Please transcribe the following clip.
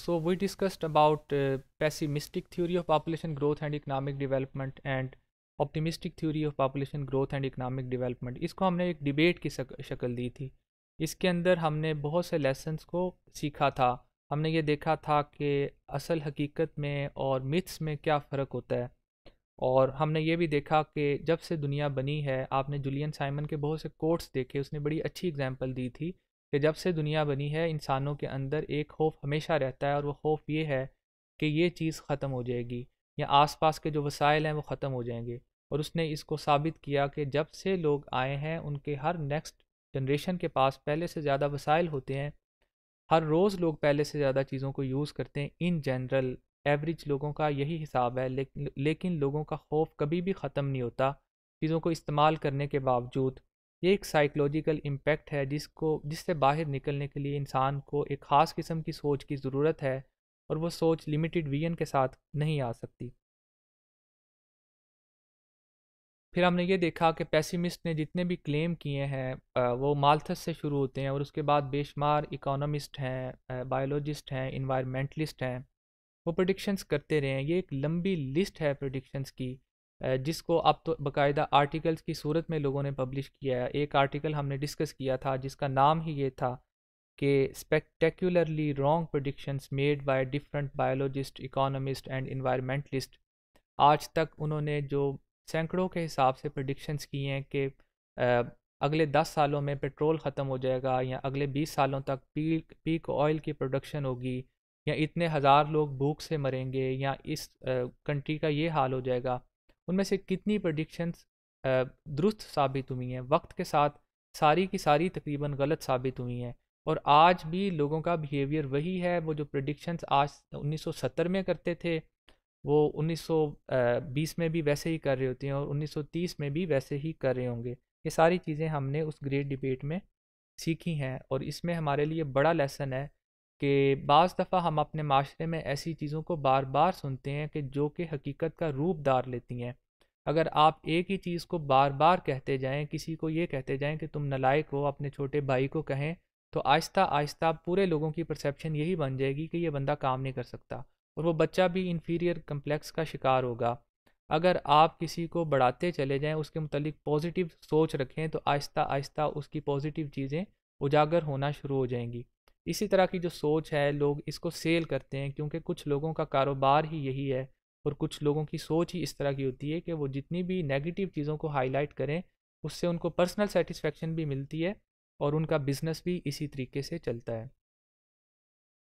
So we discussed about uh, pessimistic theory of population growth and economic development and optimistic theory of population growth and economic development. isko humne ek debate ki shakal di thi iske andar humne bahut se lessons ko sikha tha humne ye dekha tha कि asal haqeeqat mein aur myths mein kya farak hota hai और हमने ये भी देखा कि जब से दुनिया बनी है आपने जुलियन साइमन के बहुत से कोट्स देखे उसने बड़ी अच्छी एग्जांपल दी थी कि जब से दुनिया बनी है इंसानों के अंदर एक खौफ हमेशा रहता है और वो खौफ ये है कि ये चीज़ ख़त्म हो जाएगी या आसपास के जो वसाइल हैं वो ख़त्म हो जाएंगे और उसने इसको साबित किया कि जब से लोग आए हैं उनके हर नेक्स्ट जनरेशन के पास पहले से ज़्यादा वसाइल होते हैं हर रोज़ लोग पहले से ज़्यादा चीज़ों को यूज़ करते हैं इन जनरल एवरेज लोगों का यही हिसाब है लेकिन लेकिन लोगों का खौफ कभी भी ख़त्म नहीं होता चीज़ों को इस्तेमाल करने के बावजूद ये एक साइकोलॉजिकल इम्पैक्ट है जिसको जिससे बाहर निकलने के लिए इंसान को एक ख़ास किस्म की सोच की ज़रूरत है और वो सोच लिमिटेड विजन के साथ नहीं आ सकती फिर हमने ये देखा कि पैसिमिस्ट ने जितने भी क्लेम किए हैं वो मालथस से शुरू होते हैं और उसके बाद बेशुमार इकोनॉमिस्ट हैं बायोलॉजिस्ट हैं इन्वायरमेंटलिस्ट हैं वो प्रडिक्शंस करते रहे हैं ये एक लंबी लिस्ट है प्रडिक्शंस की जिसको अब तो बकायदा आर्टिकल्स की सूरत में लोगों ने पब्लिश किया है एक आर्टिकल हमने डिस्कस किया था जिसका नाम ही ये था कि spectacularly wrong predictions made by different biologist economist and environmentalist आज तक उन्होंने जो सैकड़ों के हिसाब से प्रडिक्शंस किए हैं कि अगले दस सालों में पेट्रोल ख़त्म हो जाएगा या अगले बीस सालों तक पीक पीक ऑयल की प्रोडक्शन होगी या इतने हज़ार लोग भूख से मरेंगे या इस कंट्री का ये हाल हो जाएगा उनमें से कितनी प्रडिक्शंस दुरुस्त साबित हुई हैं वक्त के साथ सारी की सारी तकरीबन गलत साबित हुई हैं और आज भी लोगों का बिहेवियर वही है वो जो प्रडिक्शंस आज 1970 में करते थे वो 1920 में भी वैसे ही कर रहे होते हैं और 1930 में भी वैसे ही कर रहे होंगे ये सारी चीज़ें हमने उस ग्रेट डिबेट में सीखी हैं और इसमें हमारे लिए बड़ा लेसन है कि बज़ दफ़ा हम अपने माशरे में ऐसी चीज़ों को बार बार सुनते हैं कि जो कि हकीकत का रूप दार लेती हैं अगर आप एक ही चीज़ को बार बार कहते जाएं किसी को ये कहते जाएं कि तुम नलायक हो अपने छोटे भाई को कहें तो आहिस्ता आहिस्ता पूरे लोगों की परसेप्शन यही बन जाएगी कि ये बंदा काम नहीं कर सकता और वह बच्चा भी इन्फीरियर कम्प्लेक्स का शिकार होगा अगर आप किसी को बढ़ाते चले जाएँ उसके मतलब पॉजिटिव सोच रखें तो आहिस्ता आहिस्ता उसकी पॉजिटिव चीज़ें उजागर होना शुरू हो जाएंगी इसी तरह की जो सोच है लोग इसको सेल करते हैं क्योंकि कुछ लोगों का कारोबार ही यही है और कुछ लोगों की सोच ही इस तरह की होती है कि वो जितनी भी नेगेटिव चीज़ों को हाईलाइट करें उससे उनको पर्सनल सेटिस्फेक्शन भी मिलती है और उनका बिजनेस भी इसी तरीके से चलता है